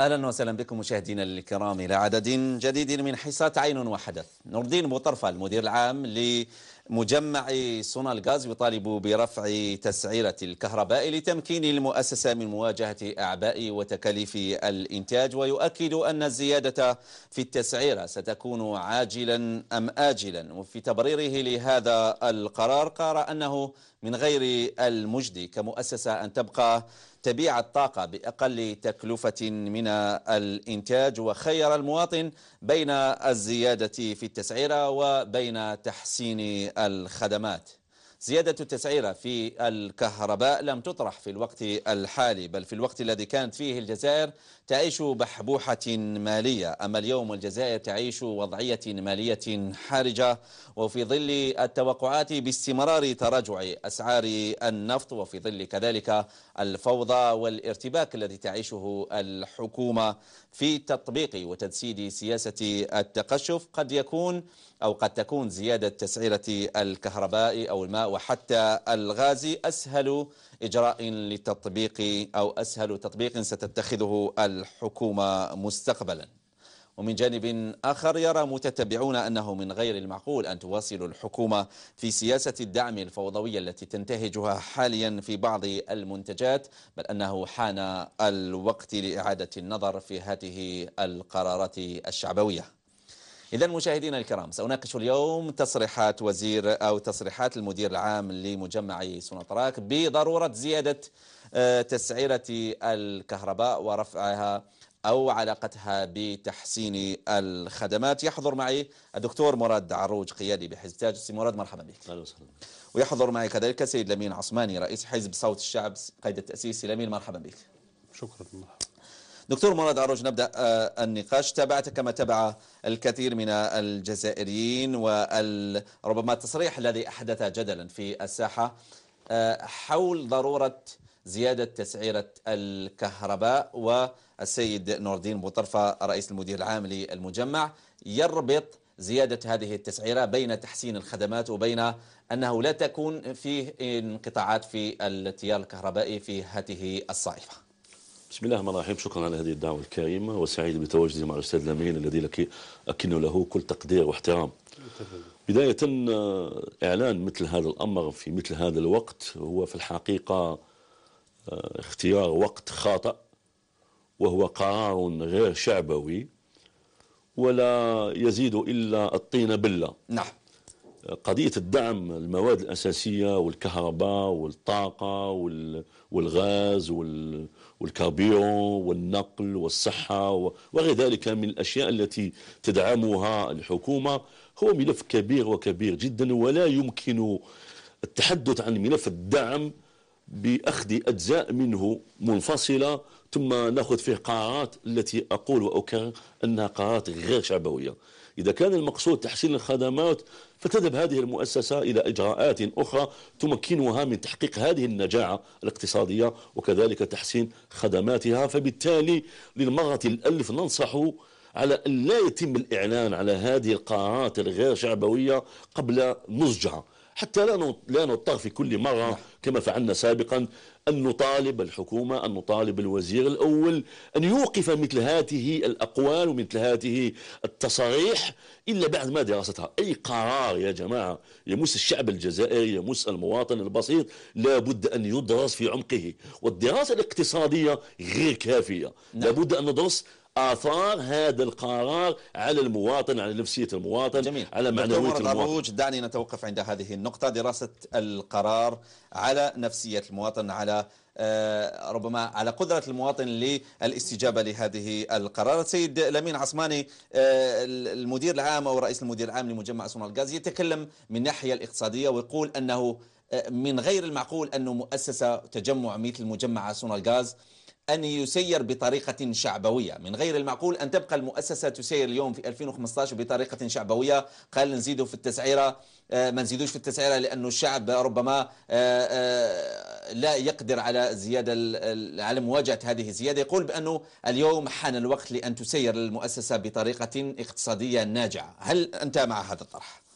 اهلا وسهلا بكم مشاهدينا الكرام الى عدد جديد من حصات عين وحدث نور الدين بوطرفه المدير العام ل مجمع صنع الغاز يطالب برفع تسعيرة الكهرباء لتمكين المؤسسة من مواجهة أعباء وتكاليف الإنتاج ويؤكد أن الزيادة في التسعيرة ستكون عاجلا أم آجلا وفي تبريره لهذا القرار قال أنه من غير المجدي كمؤسسة أن تبقى تبيع الطاقة بأقل تكلفة من الإنتاج وخير المواطن بين الزيادة في التسعيرة وبين تحسين الخدمات زيادة التسعيرة في الكهرباء لم تطرح في الوقت الحالي بل في الوقت الذي كانت فيه الجزائر تعيش بحبوحة مالية أما اليوم الجزائر تعيش وضعية مالية حرجة وفي ظل التوقعات باستمرار تراجع أسعار النفط وفي ظل كذلك الفوضى والارتباك الذي تعيشه الحكومة في تطبيق وتجسيد سياسة التقشف قد يكون أو قد تكون زيادة تسعيرة الكهرباء أو الماء وحتى الغازي أسهل إجراء لتطبيق أو أسهل تطبيق ستتخذه الحكومة مستقبلا ومن جانب آخر يرى متتبعون أنه من غير المعقول أن تواصل الحكومة في سياسة الدعم الفوضوية التي تنتهجها حاليا في بعض المنتجات بل أنه حان الوقت لإعادة النظر في هذه القرارات الشعبوية إذا مشاهدينا الكرام سأناقش اليوم تصريحات وزير أو تصريحات المدير العام لمجمع سوناطراك بضرورة زيادة آه، تسعيرة الكهرباء ورفعها أو علاقتها بتحسين الخدمات يحضر معي الدكتور مراد عروج قيادي بحزب تاج سي مراد مرحبا بك أهلا وسهلا ويحضر معي كذلك السيد لمين عصماني رئيس حزب صوت الشعب قيد التأسيس لمين مرحبا بك شكرا مرحبا دكتور مراد عروج نبدأ آه، النقاش تابعت كما تابع الكثير من الجزائريين وربما التصريح الذي أحدث جدلا في الساحة آه، حول ضرورة زيادة تسعيرة الكهرباء والسيد نور الدين بوطرفة رئيس المدير العام للمجمع يربط زيادة هذه التسعيرة بين تحسين الخدمات وبين أنه لا تكون فيه انقطاعات في التيار الكهربائي في هذه الصائفة بسم الله الرحمن الرحيم شكرا على هذه الدعوة الكريمة وسعيد بتواجدي مع الأستاذ لامين الذي لك أكن له كل تقدير واحترام بداية آه، إعلان مثل هذا الأمر في مثل هذا الوقت هو في الحقيقة آه، اختيار وقت خاطئ وهو قرار غير شعبوي ولا يزيد إلا الطين بلة نعم قضية الدعم المواد الأساسية والكهرباء والطاقة والغاز والكاربيون والنقل والصحة وغير ذلك من الأشياء التي تدعمها الحكومة هو ملف كبير وكبير جدا ولا يمكن التحدث عن ملف الدعم بأخذ أجزاء منه منفصلة ثم ناخذ فيه قرارات التي أقول وأكرر أنها قرارات غير شعبوية إذا كان المقصود تحسين الخدمات فتذهب هذه المؤسسة إلى إجراءات أخرى تمكنها من تحقيق هذه النجاعة الاقتصادية وكذلك تحسين خدماتها فبالتالي للمرة الألف ننصح على أن لا يتم الإعلان على هذه القرارات الغير شعبوية قبل مزجها حتى لا لا نضطر في كل مرة نعم. كما فعلنا سابقا أن نطالب الحكومة أن نطالب الوزير الأول أن يوقف مثل هذه الأقوال ومثل هذه التصاريح إلا بعد ما دراستها أي قرار يا جماعة يمس الشعب الجزائري يمس المواطن البسيط لابد أن يدرس في عمقه والدراسة الاقتصادية غير كافية لابد نعم. أن ندرس اثار هذا القرار على المواطن على نفسيه المواطن جميل. على معنويه المواطن دعني نتوقف عند هذه النقطه دراسه القرار على نفسيه المواطن على آه، ربما على قدرة المواطن للاستجابة لهذه القرارات سيد لمين عصماني آه، المدير العام أو رئيس المدير العام لمجمع صنع الغاز يتكلم من ناحية الاقتصادية ويقول أنه آه، من غير المعقول أن مؤسسة تجمع مثل مجمع صنع الغاز أن يسير بطريقة شعبوية من غير المعقول أن تبقى المؤسسة تسير اليوم في 2015 بطريقة شعبوية قال نزيدوا في التسعيرة آه، ما نزيدوش في التسعيرة لأن الشعب ربما آه، آه، لا يقدر على زيادة على مواجهة هذه الزيادة يقول بأنه اليوم حان الوقت لأن تسير المؤسسة بطريقة اقتصادية ناجعة هل أنت مع هذا الطرح؟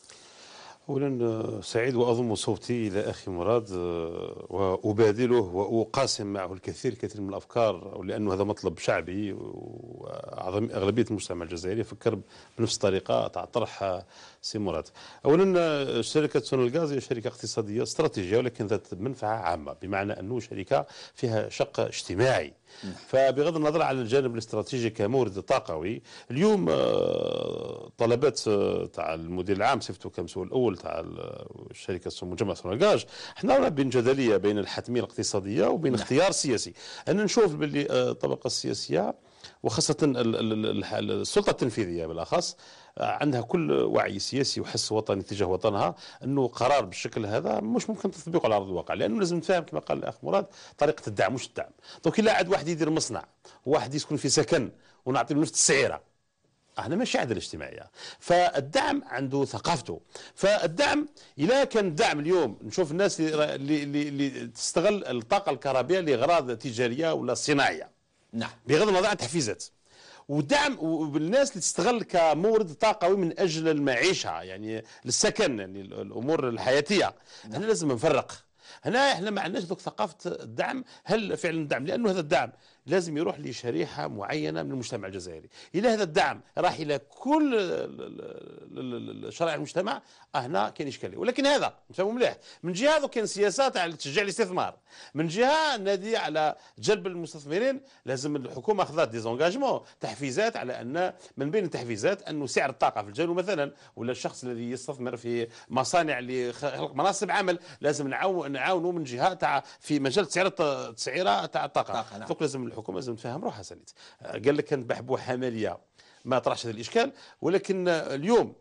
اولا آه، سعيد واضم صوتي الى اخي مراد آه، وابادله واقاسم معه الكثير كثير من الافكار لانه هذا مطلب شعبي واعظم اغلبيه المجتمع الجزائري فكر بنفس الطريقه تاع طرح آه، سي مراد اولا شركه الغاز هي شركه اقتصاديه استراتيجيه ولكن ذات منفعه عامه بمعنى انه شركه فيها شق اجتماعي فبغض النظر على الجانب الاستراتيجي كمورد طاقوي اليوم طلبات تاع المدير العام سيفتو كمسؤول الاول المسؤول تاع الشركه مجمع سوناغاج احنا رانا بين جدليه بين الحتميه الاقتصاديه وبين نعم. اختيار سياسي انا نشوف باللي آه، الطبقه السياسيه وخاصة السلطة التنفيذية بالأخص آه، عندها كل وعي سياسي وحس وطني تجاه وطنها أنه قرار بالشكل هذا مش ممكن تطبيقه على أرض الواقع لأنه لازم نفهم كما قال الأخ مراد طريقة الدعم مش الدعم دونك إلا عاد واحد يدير مصنع واحد يسكن في سكن ونعطي نفس السعيرة احنا مش الشعب الاجتماعية فالدعم عنده ثقافته فالدعم إذا كان دعم اليوم نشوف الناس اللي, اللي, اللي تستغل الطاقة الكهربائية لأغراض تجارية ولا صناعية نعم بغض النظر عن التحفيزات ودعم الناس اللي تستغل كمورد طاقوي من اجل المعيشه يعني للسكن يعني الامور الحياتيه نعم. احنا لازم نفرق هنا احنا ما عندناش ثقافه الدعم هل فعلا دعم لانه هذا الدعم لازم يروح لشريحة معينة من المجتمع الجزائري إلى هذا الدعم راح إلى كل شرائح المجتمع هنا كاين إشكالية ولكن هذا نفهم مليح من جهة هذا كان سياسات على تشجيع الاستثمار من جهة نادي على جلب المستثمرين لازم الحكومة أخذت ديزونجاجمون تحفيزات على أن من بين التحفيزات أنه سعر الطاقة في الجنوب مثلا ولا الشخص الذي يستثمر في مصانع لخلق مناصب عمل لازم نعاونه من جهة تاع في مجال تسعيرة تسعيرة تاع الطاقة فوق نعم. لازم الحكومه لازم تفهم روحها سنيت آه، قال لك كانت بحبوح عمليه ما طرحش هذا الاشكال ولكن آه، اليوم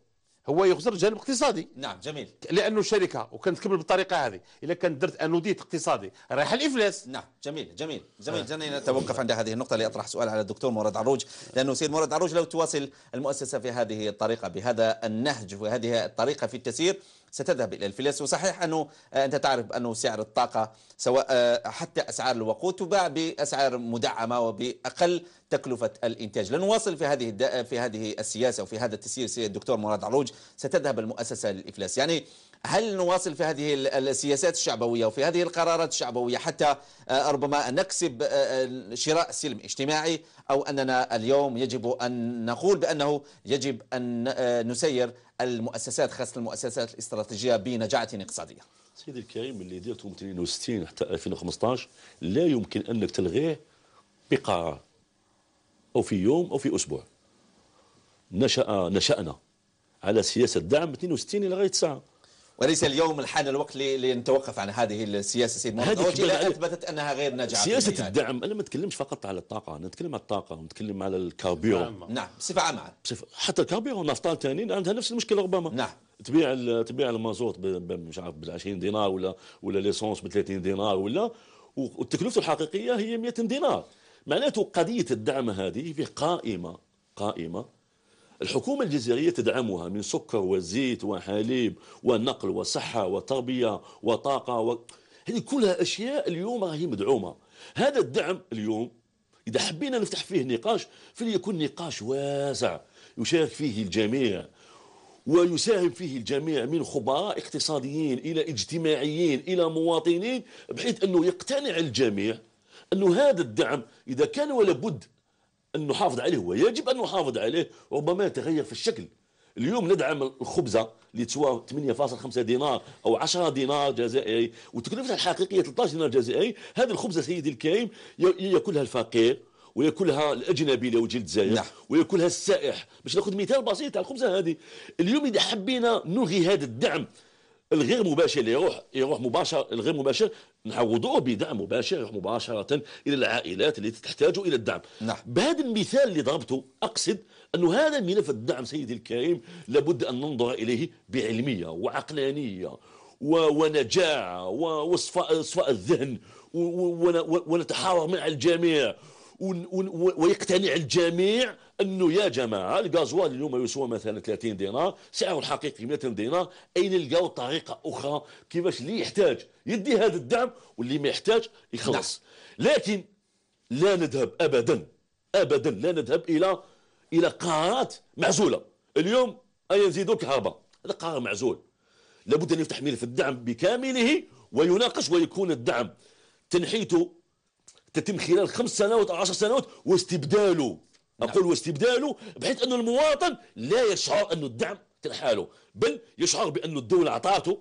هو يخزر الجانب الاقتصادي نعم جميل لانه شركه وكانت تكمل بالطريقه هذه الا كانت درت انوديت اقتصادي رايح الافلاس نعم جميل جميل جميل آه. جميل نتوقف عند هذه النقطه لأطرح سؤال على الدكتور مراد عروج لانه سيد مراد عروج لو تواصل المؤسسه في هذه الطريقه بهذا النهج وهذه الطريقه في التسيير ستذهب إلى الفلس وصحيح أنه آه، أنت تعرف أنه سعر الطاقة سواء آه، حتى أسعار الوقود تباع بأسعار مدعمة وبأقل تكلفة الإنتاج لنواصل في هذه في هذه السياسة وفي هذا التسيير الدكتور مراد عروج ستذهب المؤسسة للإفلاس يعني هل نواصل في هذه السياسات الشعبوية وفي هذه القرارات الشعبوية حتى آه، ربما نكسب شراء سلم اجتماعي أو أننا اليوم يجب أن نقول بأنه يجب أن نسير المؤسسات خاصة المؤسسات الاستراتيجية بنجاعة اقتصادية سيدي الكريم اللي درته من 62 حتى 2015 لا يمكن أنك تلغيه بقرار أو في يوم أو في أسبوع نشأ نشأنا على سياسة دعم 62 إلى غاية الساعة وليس اليوم الحان الوقت لنتوقف عن هذه السياسه سيد مراد اثبتت انها غير ناجحه سياسه يعني. الدعم انا ما نتكلمش فقط على الطاقه انا نتكلم على الطاقه ونتكلم على الكابيرو نعم بصفه عامه حتى الكابيرو والنفطان ثانيين عندها نفس المشكله ربما نعم تبيع تبيع المازوت مش عارف ب 20 دينار ولا ولا ليسونس ب 30 دينار ولا والتكلفه الحقيقيه هي 100 دينار معناته قضيه الدعم هذه في قائمه قائمه الحكومة الجزائرية تدعمها من سكر وزيت وحليب ونقل وصحة وتربية وطاقة و... هذه كلها أشياء اليوم راهي مدعومة هذا الدعم اليوم إذا حبينا نفتح فيه نقاش فليكن نقاش واسع يشارك فيه الجميع ويساهم فيه الجميع من خبراء اقتصاديين إلى اجتماعيين إلى مواطنين بحيث أنه يقتنع الجميع أنه هذا الدعم إذا كان ولا بد أن نحافظ عليه ويجب أن نحافظ عليه ربما يتغير في الشكل اليوم ندعم الخبزة اللي تسوى 8.5 دينار أو 10 دينار جزائري وتكلفتها الحقيقية 13 دينار جزائري هذه الخبزة سيدي الكريم يأكلها الفقير وياكلها الاجنبي لو جيت زائر نعم. وياكلها السائح باش ناخذ مثال بسيط على الخبزه هذه اليوم اذا حبينا نلغي هذا الدعم الغير مباشر اللي يروح يروح مباشر الغير مباشر نعوضوه بدعم مباشر يروح مباشره الى العائلات اللي تحتاج الى الدعم نعم. بهذا المثال اللي ضربته اقصد انه هذا ملف الدعم سيدي الكريم لابد ان ننظر اليه بعلميه وعقلانيه ونجاعه وصفاء الذهن ونتحاور مع الجميع ويقتنع الجميع انه يا جماعه الغازوال اليوم يسوى مثلا 30 دينار سعره الحقيقي 200 دينار اين نلقاو طريقه اخرى كيفاش اللي يحتاج يدي هذا الدعم واللي ما يحتاج يخلص نعم. لكن لا نذهب ابدا ابدا لا نذهب الى الى قرارات معزوله اليوم اي نزيدوا الكهرباء هذا قرار معزول لابد ان يفتح ملف الدعم بكامله ويناقش ويكون الدعم تنحيته تتم خلال خمس سنوات أو عشر سنوات واستبداله نعم. أقول واستبداله بحيث أن المواطن لا يشعر أن الدعم تنحاله بل يشعر بأن الدولة عطاته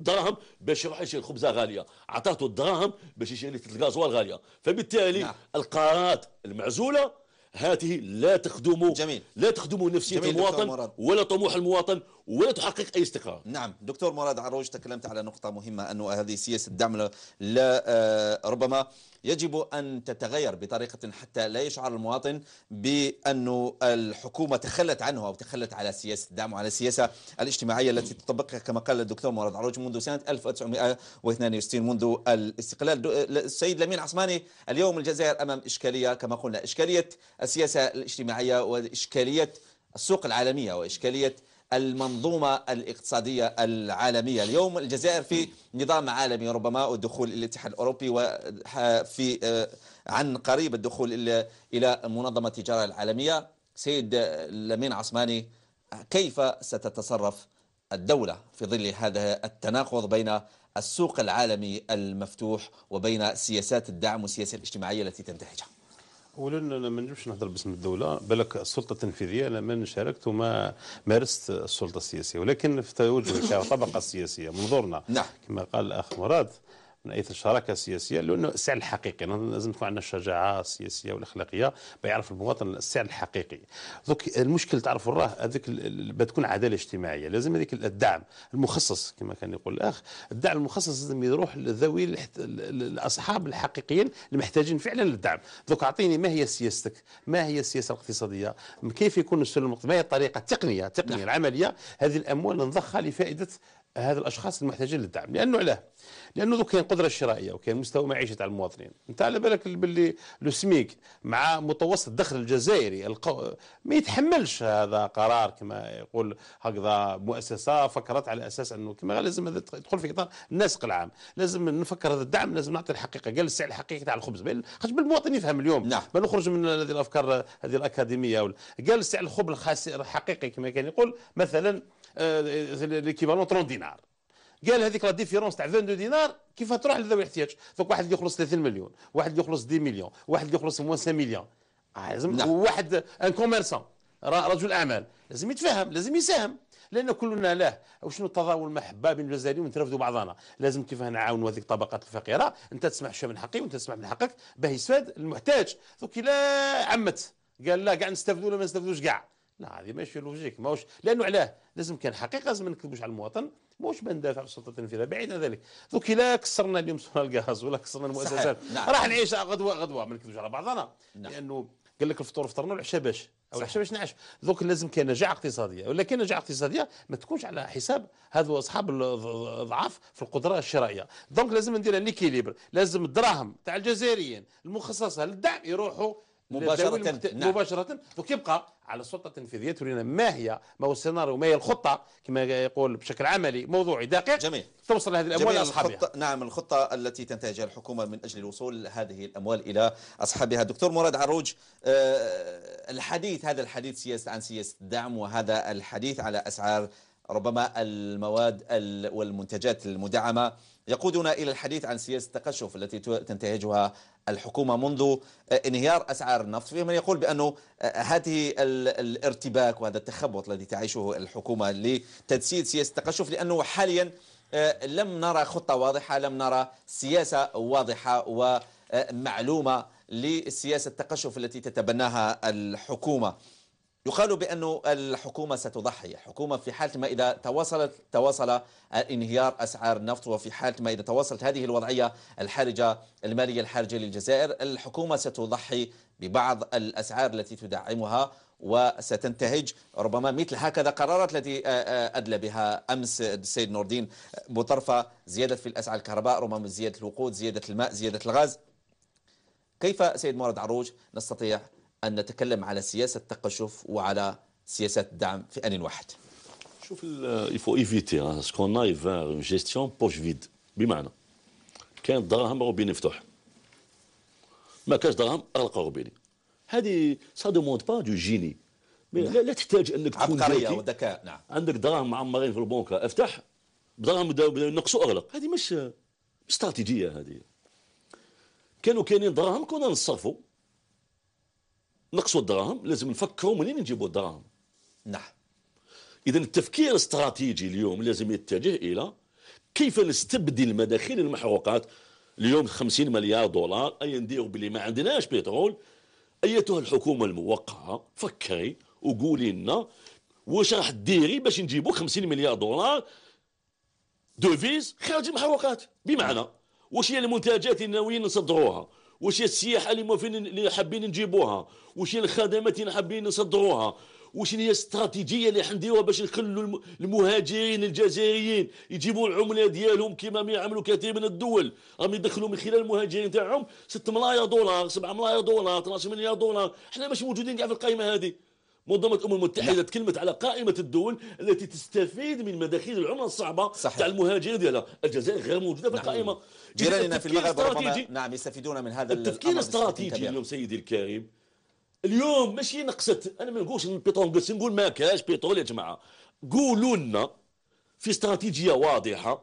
دراهم باش يروح يشري الخبزه غاليه عطاته الدراهم باش يشري الغازوال غاليه فبالتالي نعم. القرارات المعزوله هذه لا تخدم جميل. لا تخدم نفسيه جميل المواطن ولا طموح المواطن ولا تحقق اي استقرار نعم دكتور مراد عروج تكلمت على نقطه مهمه انه هذه سياسه الدعم لا آه، ربما يجب أن تتغير بطريقة حتى لا يشعر المواطن بأن الحكومة تخلت عنه أو تخلت على سياسة الدعم وعلى السياسة الاجتماعية التي تطبقها كما قال الدكتور مراد عروج منذ سنة 1962 منذ الاستقلال السيد لمين عصماني اليوم الجزائر أمام إشكالية كما قلنا إشكالية السياسة الاجتماعية وإشكالية السوق العالمية وإشكالية المنظومة الاقتصادية العالمية اليوم الجزائر في نظام عالمي ربما إلى الاتحاد الأوروبي وفي آه، عن قريب الدخول إلى منظمة التجارة العالمية سيد آه، لمين عصماني كيف ستتصرف الدولة في ظل هذا التناقض بين السوق العالمي المفتوح وبين سياسات الدعم والسياسة الاجتماعية التي تنتهجها اولا انا ما نجمش نهضر باسم الدوله بالك السلطه التنفيذيه انا ما شاركت وما مارست السلطه السياسيه ولكن في توجه الطبقه السياسيه منظورنا نعم. كما قال الاخ مراد من اي شراكه سياسيه لانه السعر الحقيقي لازم تكون عندنا الشجاعه السياسيه والاخلاقيه بيعرف المواطن السعر الحقيقي دوك المشكل تعرفوا راه هذيك بتكون عداله اجتماعيه لازم هذيك الدعم المخصص كما كان يقول الاخ الدعم المخصص لازم يروح لذوي الاصحاب الحقيقيين المحتاجين فعلا للدعم دوك اعطيني ما هي سياستك ما هي السياسه الاقتصاديه كيف يكون السلم ما هي الطريقه التقنيه التقنيه نعم. العمليه هذه الاموال نضخها لفائده هذا الاشخاص المحتاجين للدعم لانه علاه لانه ذو كاين قدره شرائيه وكاين مستوى معيشه على المواطنين انت على بالك باللي سميك مع متوسط الدخل الجزائري القو... ما يتحملش هذا قرار كما يقول هكذا مؤسسه فكرت على اساس انه كما لازم هذا يدخل في اطار الناسق العام لازم نفكر هذا الدعم لازم نعطي الحقيقه قال السعر الحقيقي تاع الخبز خاطر بالمواطن يفهم اليوم نعم. ما نخرج من هذه الافكار هذه الاكاديميه قال السعر الخبز الحقيقي كما كان يقول مثلا آه، آه، ليكيفالون 30 دينار قال هذيك لا ديفيرونس تاع 22 دينار كيف تروح لذوي الاحتياج دونك واحد اللي يخلص 30 مليون واحد اللي يخلص 10 مليون واحد اللي يخلص موان 5 مليون آه، لازم نعم. واحد ان كوميرسون رجل اعمال لازم يتفهم لازم يساهم لان كلنا له وشنو التضامن المحبه بين الجزائريين ونترفدوا بعضنا لازم كيف نعاونوا هذيك الطبقات الفقيره انت تسمع شويه من حقي وانت تسمع من حقك باه يستفاد المحتاج دونك الا عمت قال لا كاع نستافدوا ولا ما نستافدوش كاع لا هذه ماشي لوجيك ماهوش لانه علاه لازم كان حقيقه لازم ما نكذبوش على المواطن ماهوش بندافع على السلطه التنفيذيه بعيد عن ذلك دوك لا كسرنا اليوم سونا الغاز ولا كسرنا المؤسسات نعم. راح نعيش غدوه غدوه ما نكذبوش على بعضنا نعم. لانه قال لك الفطور فطرنا والعشاء باش او العشاء باش نعش دوك لازم كان نجاعه اقتصاديه ولا نجاعه اقتصاديه ما تكونش على حساب هذو اصحاب الضعاف في القدره الشرائيه دونك لازم ندير ليكيليبر لازم الدراهم تاع الجزائريين المخصصه للدعم يروحوا مباشره نعم. مباشره وكيبقى يبقى على السلطه التنفيذيه ترينا ما هي ما هو السيناريو ما هي الخطه كما يقول بشكل عملي موضوعي دقيق جميل توصل هذه الاموال لاصحابها نعم الخطه التي تنتهجها الحكومه من اجل الوصول هذه الاموال الى اصحابها دكتور مراد عروج أه الحديث هذا الحديث سياسه عن سياسه الدعم وهذا الحديث على اسعار ربما المواد والمنتجات المدعمه يقودنا إلى الحديث عن سياسة التقشف التي تنتهجها الحكومة منذ آه، انهيار أسعار النفط في من يقول بأنه آه، هذه الارتباك وهذا التخبط الذي تعيشه الحكومة لتجسيد سياسة التقشف لأنه حاليا آه، لم نرى خطة واضحة لم نرى سياسة واضحة ومعلومة لسياسة التقشف التي تتبناها الحكومة يقال بأن الحكومة ستضحي حكومة في حالة ما إذا تواصلت تواصل انهيار أسعار النفط وفي حالة ما إذا تواصلت هذه الوضعية الحرجة المالية الحرجة للجزائر الحكومة ستضحي ببعض الأسعار التي تدعمها وستنتهج ربما مثل هكذا قرارات التي أدلى بها أمس السيد نور الدين بطرفة زيادة في الأسعار الكهرباء ربما زيادة الوقود زيادة الماء زيادة الغاز كيف سيد مراد عروج نستطيع أن نتكلم على سياسة تقشف وعلى سياسات الدعم في آن واحد شوف il faut éviter hein, ce qu'on aille vers une gestion poche vide بمعنى كان دراهم روبيني مفتوح ما كانش دراهم اغلق روبيني هذه سا دوموند با دو جيني لا, لا تحتاج انك تكون عبقريه وذكاء نعم عندك دراهم معمرين في البنكه افتح دراهم نقصوا ينقصوا اغلق هذه مش استراتيجيه هذه كانوا كاينين دراهم كنا نصرفوا نقصوا الدراهم لازم نفكروا منين نجيبوا الدراهم نعم اذا التفكير الاستراتيجي اليوم لازم يتجه الى كيف نستبدل مداخيل المحروقات اليوم 50 مليار دولار اي نديروا باللي ما عندناش بترول ايتها الحكومه الموقعه فكري وقولي لنا واش راح ديري باش نجيبوا 50 مليار دولار دوفيز خارج المحروقات بمعنى واش هي المنتجات اللي ناويين نصدروها واش السياحه اللي موفين اللي حابين نجيبوها واش الخدمات اللي حابين نصدروها واش هي الاستراتيجيه اللي حنديروها باش نخلوا المهاجرين الجزائريين يجيبوا العمله ديالهم كما ما يعملوا كثير من الدول راهم يدخلوا من خلال المهاجرين تاعهم 6 ملايير دولار 7 ملايير دولار 12 مليار دولار حنا مش موجودين كاع في القائمه هذه منظمه الامم المتحده نعم. تكلمت على قائمه الدول التي تستفيد من مداخيل العمله الصعبه صحيح. تاع المهاجرين ديالها يعني الجزائر غير موجوده في نعم. القائمه جيراننا في المغرب ربما نعم يستفيدون من هذا التفكير الاستراتيجي اليوم سيدي الكريم اليوم ماشي نقصت انا ما نقولش البترول قص نقول ما كاش بترول يا جماعه قولوا لنا في استراتيجيه واضحه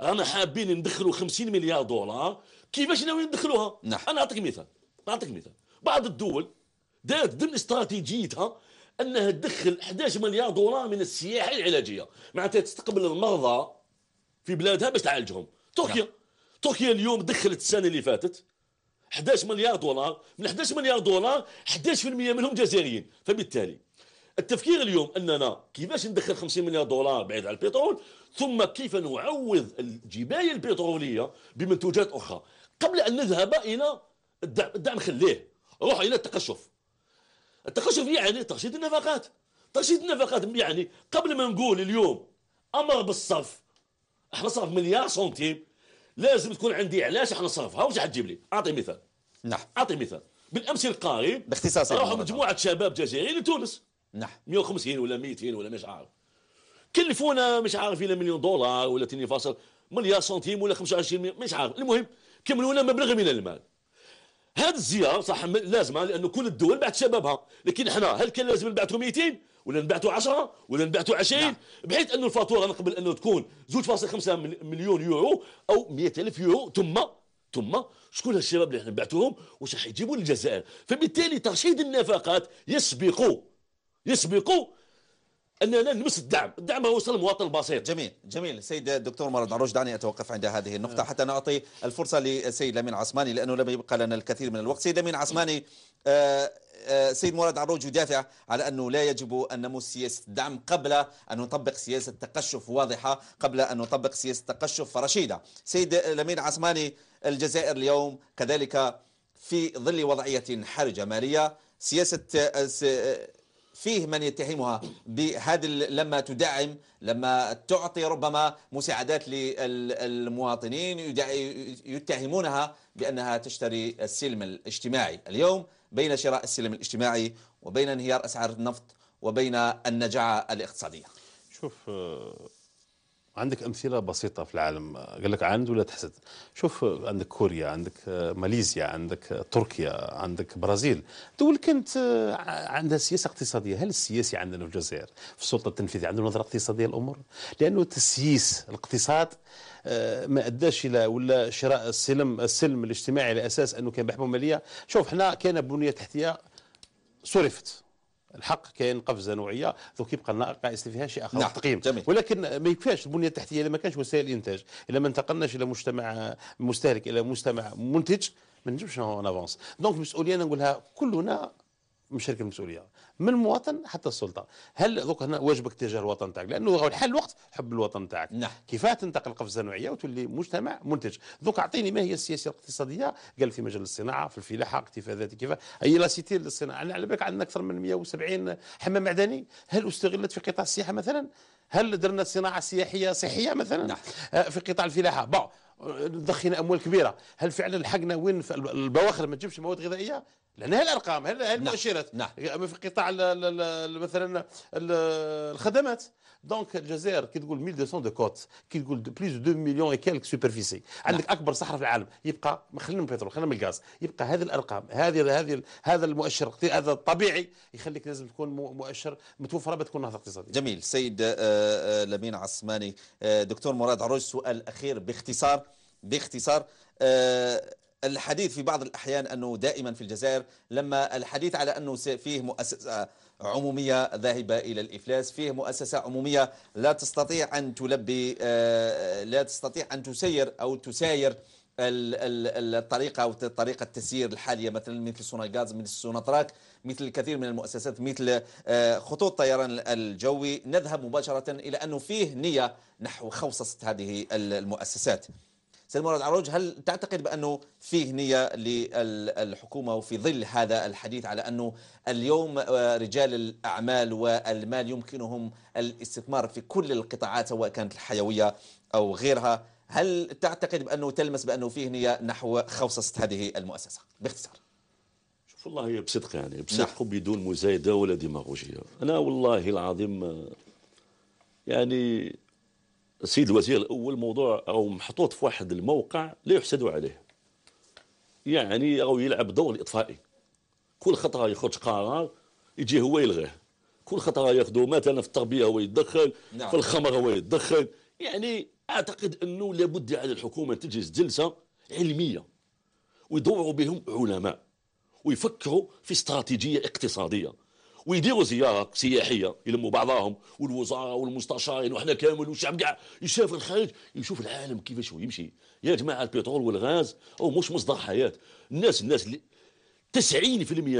رانا حابين ندخلوا 50 مليار دولار كيفاش ناويين ندخلوها؟ نعم. انا نعطيك مثال نعطيك مثال بعض الدول دارت ضمن استراتيجيتها انها تدخل 11 مليار دولار من السياحه العلاجيه معناتها تستقبل المرضى في بلادها باش تعالجهم تركيا تركيا نعم. اليوم دخلت السنه اللي فاتت 11 مليار دولار من 11 مليار دولار 11% منهم جزائريين فبالتالي التفكير اليوم اننا كيفاش ندخل 50 مليار دولار بعيد على البترول ثم كيف نعوض الجبايه البتروليه بمنتوجات اخرى قبل ان نذهب الى الدعم خليه روح الى التقشف التقشف يعني تقشيط النفقات تقشيط النفقات يعني قبل ما نقول اليوم امر بالصرف احنا صرف مليار سنتيم لازم تكون عندي علاش احنا صرفها واش حتجيب لي اعطي مثال نعم اعطي مثال بالامس القريب باختصاص راحوا مجموعه شباب جزائريين لتونس نعم 150 ولا 200 ولا مش عارف كلفونا مش عارف الى مليون دولار ولا 2 فاصل مليار سنتيم ولا 25 مليون مش عارف المهم كملونا مبلغ من المال هذه الزياره صح لازمه لانه كل الدول بعت شبابها لكن احنا هل كان لازم نبعثوا 200 ولا نبعثوا 10 ولا نبعثوا 20 نعم. بحيث انه الفاتوره نقبل انه تكون 2.5 مليون يورو او 100000 يورو ثم ثم شكون الشباب اللي احنا نبعثوهم واش راح يجيبوا للجزائر فبالتالي ترشيد النفقات يسبق يسبق اننا نمس الدعم، الدعم هو وصل المواطن البسيط. جميل، جميل، سيد الدكتور مراد عروج دعني اتوقف عند هذه النقطة نعم. حتى نعطي الفرصة للسيد لمين عثماني لانه لم يبقى لنا الكثير من الوقت، سيد لمين عثماني نعم. آه، آه، سيد مراد عروج يدافع على أنه لا يجب أن نمس سياسة الدعم قبل أن نطبق سياسة تقشف واضحة قبل أن نطبق سياسة تقشف رشيدة سيد لمين عثماني الجزائر اليوم كذلك في ظل وضعية حرجة مالية سياسة آه، فيه من يتهمها بهذا لما تدعم لما تعطي ربما مساعدات للمواطنين يتهمونها بأنها تشتري السلم الاجتماعي اليوم بين شراء السلم الاجتماعي وبين انهيار أسعار النفط وبين النجاعة الاقتصادية شوف آه، عندك امثله بسيطه في العالم قال لك عند ولا تحسد شوف عندك كوريا عندك آه، ماليزيا عندك آه، تركيا عندك برازيل دول كانت آه، عندها سياسه اقتصاديه هل السياسي عندنا في الجزائر في السلطه التنفيذيه عنده نظره اقتصاديه للامور لانه تسييس الاقتصاد ما اداش الى ولا شراء السلم السلم الاجتماعي على اساس انه كان بحبه ماليه شوف حنا كان بنيه تحتيه صرفت الحق كاين قفزه نوعيه دوك يبقى لنا اللي فيها شيء اخر نعم. تقييم ولكن ما يكفاش البنيه التحتيه اذا ما كانش وسائل الانتاج الا ما انتقلناش الى مجتمع مستهلك الى مجتمع منتج ما نجمش نافونس دونك المسؤوليه انا نقولها كلنا مشارك المسؤوليه من المواطن حتى السلطه هل دوك هنا واجبك تجاه الوطن تاعك لانه الحل الوقت حب الوطن تاعك نعم. كيفاه تنتقل قفزه نوعيه وتولي مجتمع منتج دوك اعطيني ما هي السياسه الاقتصاديه قال في مجال الصناعه في الفلاحه اكتفاء ذاتي كيفاه هي لا سيتي للصناعه على بالك عندنا اكثر من 170 حمام معدني هل استغلت في قطاع السياحه مثلا هل درنا صناعه سياحيه صحيه مثلا نعم. آه، في قطاع الفلاحه بون دخينا اموال كبيره هل فعلا لحقنا وين البواخر ما تجيبش مواد غذائيه لان هي الارقام هي نعم، المؤشرات نعم. يعني في قطاع مثلا الخدمات دونك الجزائر كي تقول 1200 دو كوت كي تقول بليز دو مليون وكالك كالك سوبرفيسي عندك نعم. اكبر صحراء في العالم يبقى خلينا من البترول خلينا من الغاز يبقى هذه الارقام هذه هذه هذا المؤشر هذا الطبيعي يخليك لازم تكون مؤشر متوفره بتكون نهضه اقتصاديه جميل سيد آه، آه، آه، لمين عصماني دكتور مراد عروج سؤال اخير باختصار باختصار الحديث في بعض الأحيان أنه دائما في الجزائر لما الحديث على أنه فيه مؤسسة عمومية ذاهبة إلى الإفلاس فيه مؤسسة عمومية لا تستطيع أن تلبي آه، لا تستطيع أن تسير أو تساير الطريقه او طريقه التسيير الحاليه مثلا مثل سونايغاز مثل سوناتراك مثل الكثير من المؤسسات مثل آه، خطوط طيران الجوي نذهب مباشره الى انه فيه نيه نحو خوصصه هذه المؤسسات. سيد مراد عروج هل تعتقد بأنه فيه نية للحكومة وفي ظل هذا الحديث على أنه اليوم آه، رجال الأعمال والمال يمكنهم الاستثمار في كل القطاعات سواء كانت الحيوية أو غيرها هل تعتقد بأنه تلمس بأنه فيه نية نحو خوصصة هذه المؤسسة باختصار شوف والله هي بصدق يعني نعم. بصدق بدون مزايدة ولا ديماغوجية أنا والله العظيم آه، يعني السيد الوزير الاول موضوع او محطوط في واحد الموقع لا يحسد عليه يعني او يلعب دور الاطفائي كل خطره يخرج قرار يجي هو يلغيه كل خطره ياخذوا مثلا في التربيه هو يتدخل نعم. في الخمر هو يتدخل يعني اعتقد انه لابد على الحكومه تجلس جلسه علميه ويدوروا بهم علماء ويفكروا في استراتيجيه اقتصاديه ويديروا زياره سياحيه يلموا بعضاهم والوزاره والمستشارين وحنا كامل والشعب كاع يسافر الخارج يشوف العالم كيفاش هو يمشي يا جماعه البترول والغاز او مش مصدر حياه الناس الناس اللي 90%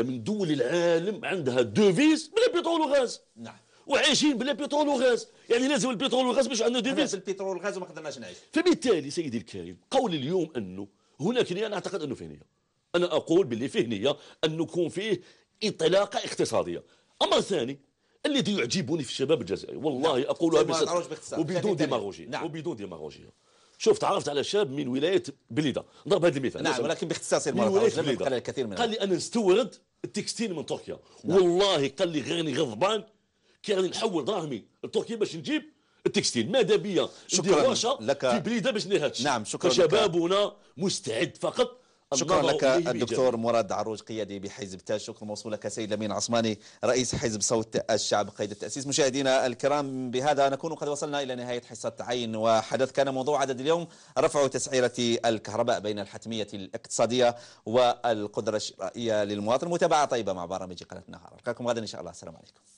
من دول العالم عندها دوفيز بلا بترول وغاز نعم وعايشين بلا بترول وغاز يعني لازم البترول والغاز باش عندنا دوفيز البترول والغاز ما قدرناش نعيش فبالتالي سيدي الكريم قول اليوم انه هناك انا اعتقد انه فيه نيه انا اقول باللي فيه نيه ان يكون فيه انطلاقه اقتصاديه امر ثاني الذي يعجبني في الشباب الجزائري والله نعم. اقولها بصدق وبدون ديماغوجيه نعم. وبدون ديماغوجيه شوف تعرفت على شاب من ولايه بليده نضرب هذا المثال نعم ولكن باختصاص من ولايه بليده قال الكثير قال لي انا نستورد التكستيل من تركيا نعم. والله قال لي غيرني غضبان كي غادي نحول دراهمي لتركيا باش نجيب التكستيل ماذا بيا شكرا لك في بليده باش نهاتش نعم شكرا فشبابنا مستعد فقط شكرا لك الدكتور مراد عروج قيادي بحزب تاج شكرا موصول لك سيد لمين عصماني رئيس حزب صوت الشعب قيد التأسيس مشاهدينا الكرام بهذا نكون قد وصلنا إلى نهاية حصة عين وحدث كان موضوع عدد اليوم رفع تسعيرة الكهرباء بين الحتمية الاقتصادية والقدرة الشرائية للمواطن متابعة طيبة مع برامج قناة النهار ألقاكم غدا إن شاء الله السلام عليكم